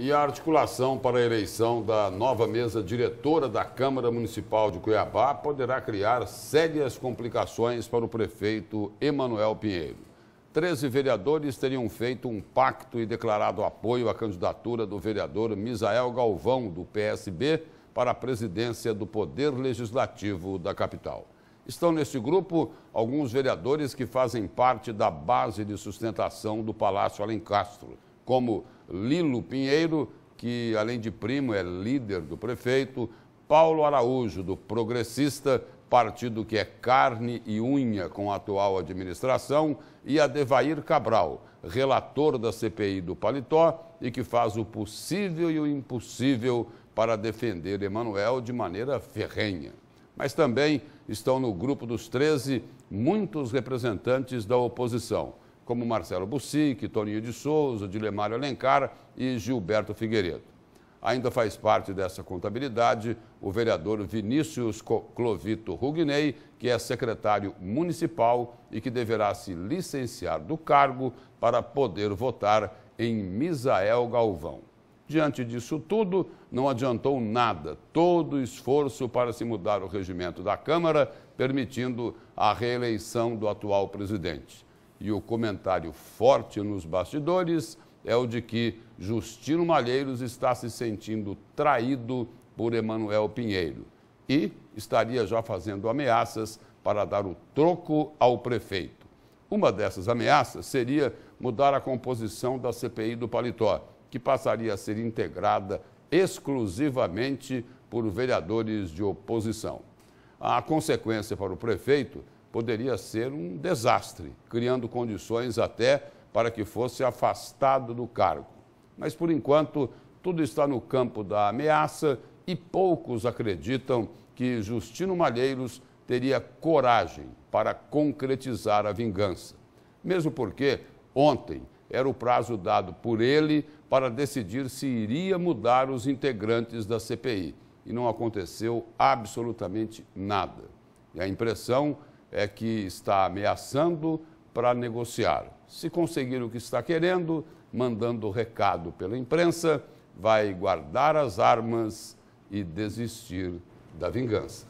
e a articulação para a eleição da nova mesa diretora da Câmara Municipal de Cuiabá poderá criar sérias complicações para o prefeito Emanuel Pinheiro. Treze vereadores teriam feito um pacto e declarado apoio à candidatura do vereador Misael Galvão, do PSB, para a presidência do Poder Legislativo da capital. Estão neste grupo alguns vereadores que fazem parte da base de sustentação do Palácio Alencastro, como Lilo Pinheiro, que além de primo é líder do prefeito, Paulo Araújo, do Progressista, partido que é carne e unha com a atual administração, e Adevair Cabral, relator da CPI do Paletó e que faz o possível e o impossível para defender Emanuel de maneira ferrenha. Mas também estão no grupo dos 13 muitos representantes da oposição como Marcelo Bussic, Toninho de Souza, Dilemário Alencar e Gilberto Figueiredo. Ainda faz parte dessa contabilidade o vereador Vinícius Clovito Rugney, que é secretário municipal e que deverá se licenciar do cargo para poder votar em Misael Galvão. Diante disso tudo, não adiantou nada todo o esforço para se mudar o regimento da Câmara, permitindo a reeleição do atual presidente. E o comentário forte nos bastidores é o de que Justino Malheiros está se sentindo traído por Emanuel Pinheiro e estaria já fazendo ameaças para dar o troco ao prefeito. Uma dessas ameaças seria mudar a composição da CPI do Paletó, que passaria a ser integrada exclusivamente por vereadores de oposição. A consequência para o prefeito poderia ser um desastre, criando condições até para que fosse afastado do cargo. Mas, por enquanto, tudo está no campo da ameaça e poucos acreditam que Justino Malheiros teria coragem para concretizar a vingança. Mesmo porque ontem era o prazo dado por ele para decidir se iria mudar os integrantes da CPI. E não aconteceu absolutamente nada. E a impressão é que está ameaçando para negociar. Se conseguir o que está querendo, mandando recado pela imprensa, vai guardar as armas e desistir da vingança.